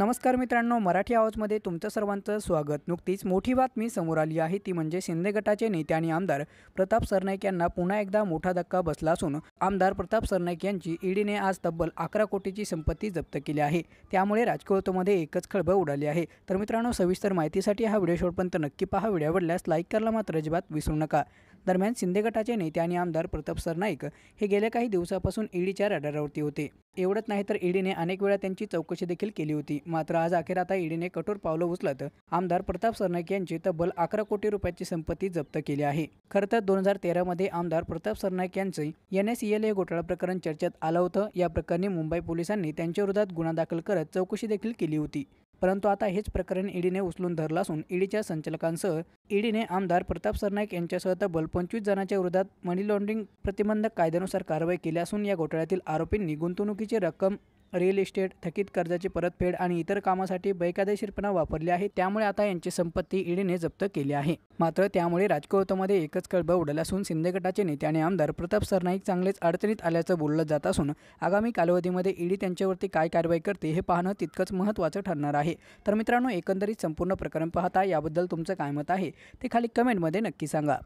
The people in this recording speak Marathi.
नमस्कार मित्रांनो मराठी आवाजमध्ये तुमचं सर्वांचं स्वागत नुकतीच मोठी बातमी समोर आली आहे ती म्हणजे शिंदे गटाचे नेते आणि आमदार प्रताप सरनाईक यांना पुन्हा एकदा मोठा धक्का बसला असून आमदार प्रताप सरनाईक यांची ईडीने आज तब्बल अकरा कोटीची संपत्ती जप्त केली आहे त्यामुळे राजकीयत्वामध्ये एकच खळबळ उडाली आहे तर मित्रांनो सविस्तर माहितीसाठी हा व्हिडिओ शेवटपर्यंत नक्की पहा व्हिडिओ आवडल्यास लाईक करायला मात्र अजिबात विसरू नका दरम्यान शिंदे गटाचे नेते आणि आमदार प्रताप सरनाईक हे गेल्या काही दिवसापासून ईडीच्या रडारावरती होते एवढंच नाही तर ईडीने अनेक वेळा त्यांची चौकशी देखील केली होती मात्र आज अखेर आता ईडीने कठोर पावलं उचलत आमदार प्रताप सरनाईक यांची तब्बल अकरा कोटी रुपयाची संपत्ती जप्त केली आहे खरं तर दोन हजार तेरामध्ये आमदार प्रताप सरनाईक यांचे एन एस एल घोटाळा प्रकरण चर्चेत आलं होतं या प्रकरणी मुंबई पोलिसांनी त्यांच्याविरोधात गुन्हा दाखल करत चौकशी देखील केली होती परंतु आता हेच प्रकरण ईडीने उचलून धरलं असून ईडीच्या संचालकांसह ईडीने आमदार प्रताप सरनाईक यांच्यासह तब्बल पंचवीस जणांच्या विरोधात मनी लॉन्ड्रिंग प्रतिबंधक कायद्यानुसार कारवाई केली असून या घोटाळ्यातील आरोपींनी गुंतवणुकीची रक्कम रिअल इस्टेट थकीत कर्जाची परतफेड आणि इतर कामासाठी बेकायदेशीरपणा वापरली आहे त्यामुळे आता यांची संपत्ती ईडीने जप्त केली आहे मात्र त्यामुळे राजकोतमध्ये एकच कळब उडलं असून शिंदे गटाचे नेते आणि आमदार प्रताप सरनाईक चांगलेच अडचणीत आल्याचं बोललं जात असून आगामी कालावधीमध्ये ईडी त्यांच्यावरती काय कारवाई करते हे पाहणं तितकंच महत्त्वाचं ठरणार आहे तर मित्रांनो एकंदरीत संपूर्ण प्रकरण पाहता याबद्दल तुमचं काय मत आहे ते खाली कमेंटमध्ये नक्की सांगा